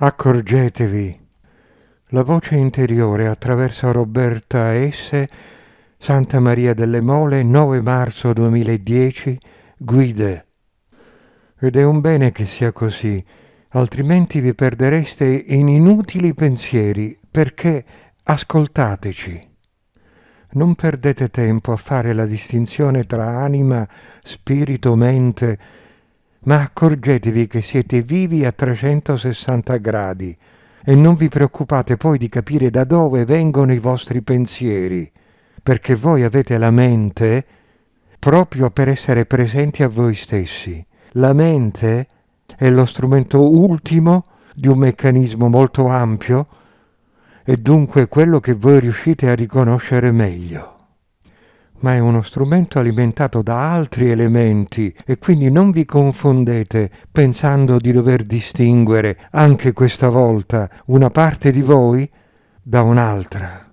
Accorgetevi. La voce interiore attraverso Roberta S. Santa Maria delle Mole, 9 marzo 2010, guide. Ed è un bene che sia così, altrimenti vi perdereste in inutili pensieri, perché ascoltateci. Non perdete tempo a fare la distinzione tra anima, spirito, mente, ma accorgetevi che siete vivi a 360 gradi e non vi preoccupate poi di capire da dove vengono i vostri pensieri, perché voi avete la mente proprio per essere presenti a voi stessi. La mente è lo strumento ultimo di un meccanismo molto ampio e dunque quello che voi riuscite a riconoscere meglio ma è uno strumento alimentato da altri elementi e quindi non vi confondete pensando di dover distinguere anche questa volta una parte di voi da un'altra.